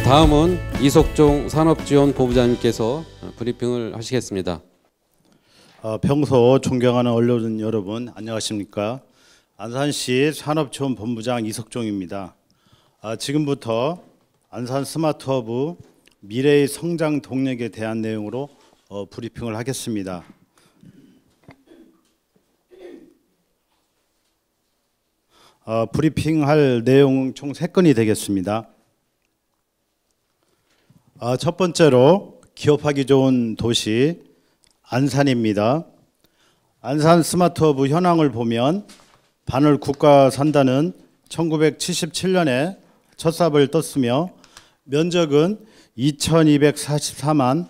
네, 다음은 이석종 산업지원 본부장님께서 브리핑을 하시겠습니다. 어, 평소 존경하는 언론 여러분 안녕하십니까? 안산시 산업지원 본부장 이석종입니다. 아, 지금부터 안산 스마트허브 미래의 성장 동력에 대한 내용으로 어, 브리핑을 하겠습니다. 아, 브리핑할 내용 총 3건이 되겠습니다. 아, 첫 번째로 기업하기 좋은 도시 안산입니다. 안산 스마트허브 현황을 보면 반월 국가 산단은 1977년에 첫 삽을 떴으며 면적은 2244만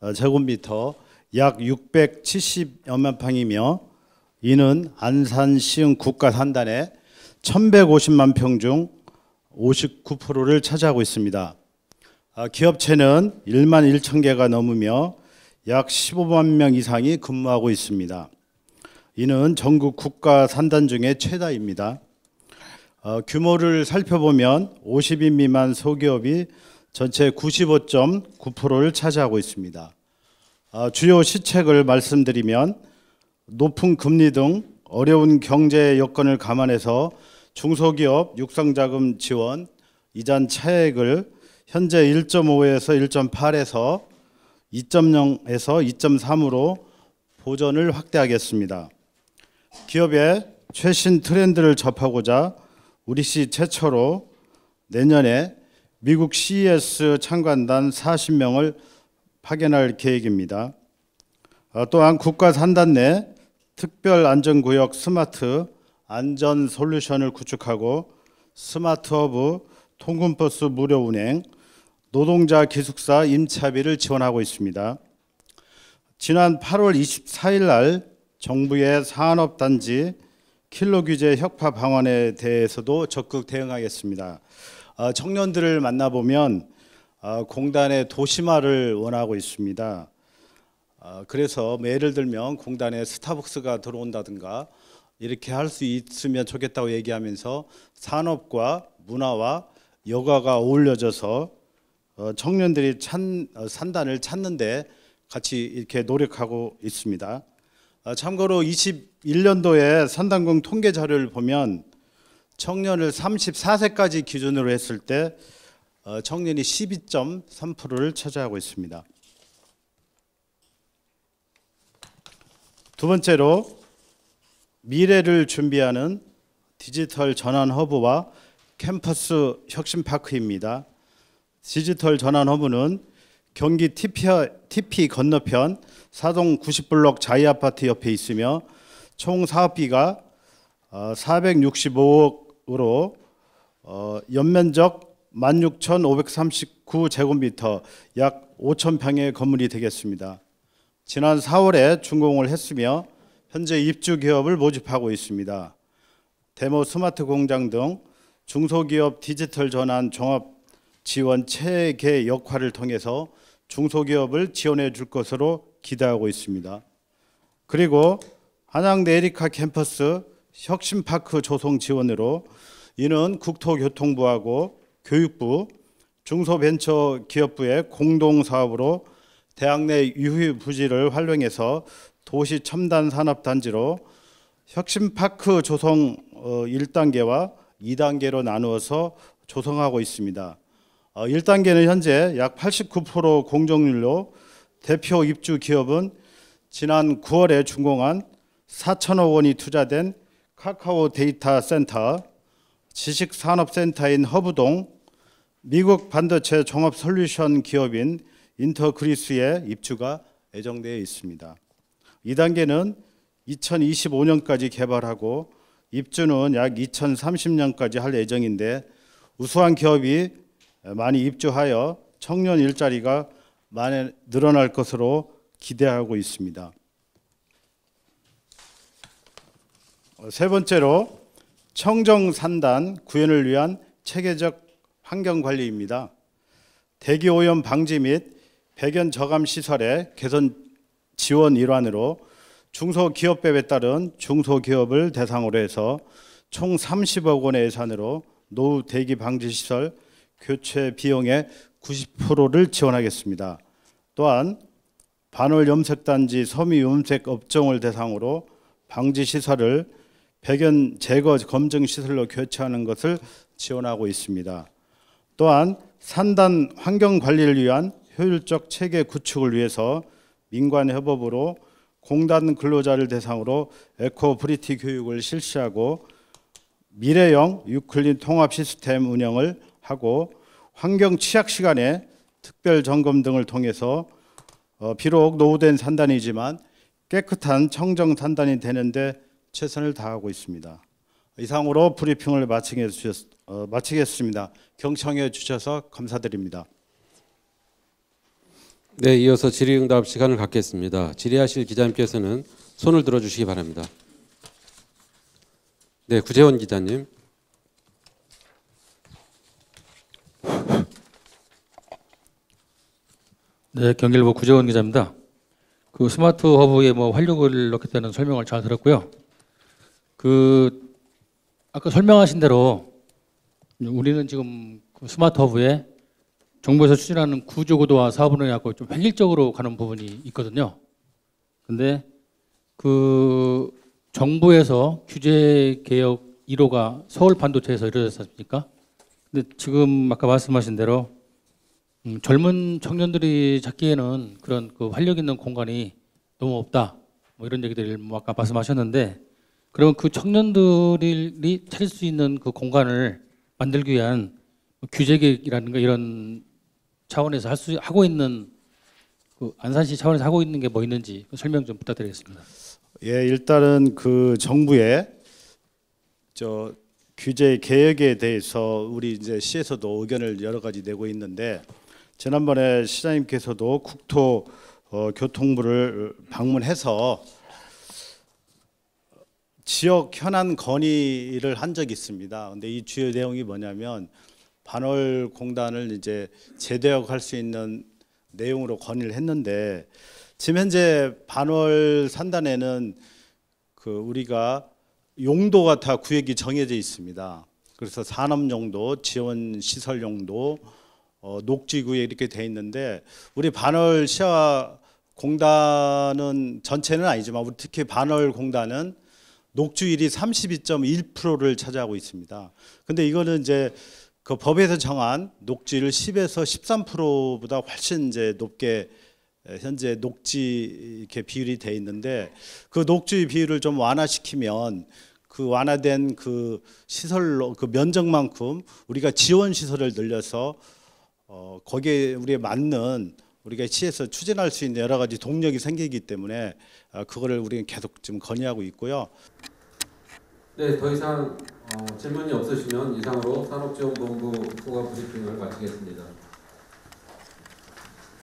어, 제곱미터 약 670여만 평이며 이는 안산 시흥 국가 산단의 1150만 평 중 59%를 차지하고 있습니다. 아, 기업체는 1만 1천 개가 넘으며 약 15만 명 이상이 근무하고 있습니다. 이는 전국 국가 산단 중에 최다입니다. 어, 규모를 살펴보면 50인 미만 소기업이 전체 95.9%를 차지하고 있습니다. 어, 주요 시책을 말씀드리면 높은 금리 등 어려운 경제 여건을 감안해서 중소기업 육성자금 지원, 이전 차액을 현재 1.5에서 1.8에서 2.0에서 2.3으로 보전을 확대하겠습니다. 기업의 최신 트렌드를 접하고자 우리 시 최초로 내년에 미국 CES 참관단 40명을 파견할 계획입니다. 어, 또한 국가 산단 내 특별 안전구역 스마트 안전 솔루션을 구축하고 스마트 허브 통근버스 무료 운행, 노동자 기숙사 임차비를 지원하고 있습니다. 지난 8월 24일 날 정부의 산업단지 킬러 규제 혁파 방안에 대해서도 적극 대응하겠습니다. 어, 청년들을 만나보면 어, 공단의 도시화를 원하고 있습니다. 어, 그래서 예를 들면 공단에 스타벅스가 들어온다든가 이렇게 할 수 있으면 좋겠다고 얘기하면서 산업과 문화와 여가가 어울려져서 어, 청년들이 찬, 어, 산단을 찾는데 같이 이렇게 노력하고 있습니다. 어, 참고로 21년도에 산단군 통계 자료를 보면 청년을 34세까지 기준으로 했을 때 청년이 12.3%를 차지하고 있습니다. 두 번째로 미래를 준비하는 디지털 전환 허브와 캠퍼스 혁신파크입니다. 디지털 전환 허브는 경기 TP, TP 건너편 사동 90블록 자이아파트 옆에 있으며 총 사업비가 465억으로 어, 어, 연면적 16,539제곱미터 약 5,000평의 건물이 되겠습니다. 지난 4월에 준공을 했으며 현재 입주 기업을 모집하고 있습니다. 데모 스마트 공장 등 중소기업 디지털 전환 종합 지원 체계 역할을 통해서 중소기업을 지원해 줄 것으로 기대하고 있습니다. 그리고 한양대 리카 캠퍼스 혁신파크 조성 지원으로 이는 국토교통부하고 교육부, 중소벤처기업부의 공동사업으로 대학 내 유휴 부지를 활용해서 도시 첨단 산업 단지로 혁신파크 조성 1단계와 어, 2단계로 나누어서 조성하고 있습니다. 1단계는 어, 현재 약 89% 공정률로 대표 입주 기업은 지난 9월에 준공한 4천억 원이 투자된 카카오 데이터 센터, 지식산업센터인 허브동, 미국 반도체 종합 솔루션 기업인 인터그리스의 입주가 예정되어 있습니다. 2단계는 2025년까지 개발하고 입주는 약 2030년까지 할 예정인데 우수한 기업이 많이 입주하여 청년 일자리가 많이 늘어날 것으로 기대하고 있습니다. 세 번째로 청정산단 구현을 위한 체계적 환경관리입니다. 대기오염 방지 및 배견 저감 시설의 개선 지원 일환으로 중소기업법에 따른 중소기업을 대상으로 해서 총 30억 원의 예산으로 노후 대기 방지 시설 교체 비용의 90%를 지원하겠습니다. 또한 반월 염색단지 섬유 염색 업종을 대상으로 방지 시설을 백연 제거 검증 시설로 교체하는 것을 지원하고 있습니다. 또한 산단 환경 관리를 위한 효율적 체계 구축을 위해서 민관 협업으로 공단 근로자를 대상으로 에코 브리티 교육을 실시하고 미래형 유클린 통합 시스템 운영을 하고 환경 취약 시간에 특별 점검 등을 통해서 어, 비록 노후된 산단이지만 깨끗한 청정 산단이 되는데 최선을 다하고 있습니다. 이상으로 브리핑을 마치겠, 어, 마치겠습니다. 경청해 주셔서 감사드립니다. 네, 이어서 질의응답 시간을 갖겠습니다. 질의하실 기자님께서는 손을 들어주시기 바랍니다. 네, 구재원 기자님. 네, 경기일보 구재원 기자입니다. 그 스마트 허브에 뭐 활력을 넣겠다는 설명을 잘 들었고요. 그 아까 설명하신 대로 우리는 지금 그 스마트 허브에 정부에서 추진하는 구조구도와 사업을 갖고좀 획일적으로 가는 부분이 있거든요. 근데 그 정부에서 규제 개혁 1호가 서울 반도체에서 이루어졌습니까? 근데 지금 아까 말씀하신 대로 음, 젊은 청년들이 찾기에는 그런 그 활력 있는 공간이 너무 없다. 뭐 이런 얘기들을 뭐 아까 말씀하셨는데 그러면 그 청년들이 찾을 수 있는 그 공간을 만들기 위한 규제 계획이라든가 이런 차원에서 할 수, 하고 있는 그 안산시 차원에서 하고 있는 게 뭐 있는지 설명 좀 부탁드리겠습니다. 예, 일단은 그 정부의 저 규제 개혁에 대해서 우리 이제 시에서도 의견을 여러 가지 내고 있는데 지난번에 시장님께서도 국토 어, 교통부를 방문해서 지역 현안 건의를 한 적이 있습니다. 근데 이 주요 내용이 뭐냐면 반월 공단을 이제 재대역할 수 있는 내용으로 건의를 했는데 지금 현재 반월 산단에는 그 우리가 용도가 다 구역이 정해져 있습니다. 그래서 산업 용도, 지원 시설 용도, 어, 녹지구에 이렇게 돼 있는데 우리 반월 시야 공단은 전체는 아니지만 우리 특히 반월 공단은 녹주율이 32.1%를 차지하고 있습니다. 근데 이거는 이제 그 법에서 정한 녹지를 10에서 13%보다 훨씬 이제 높게 현재 녹지 이렇게 비율이 돼 있는데 그 녹지 비율을 좀 완화시키면 그 완화된 그 시설 로그 면적만큼 우리가 지원 시설을 늘려서 어, 거기에 우리에 맞는 우리가 시에서 추진할 수 있는 여러 가지 동력이 생기기 때문에 어, 그거를 우리는 계속 지금 건의하고 있고요. 네, 더 이상 어, 질문이 없으시면 이상으로 산업지원본부 소가 브리핑을 마치겠습니다.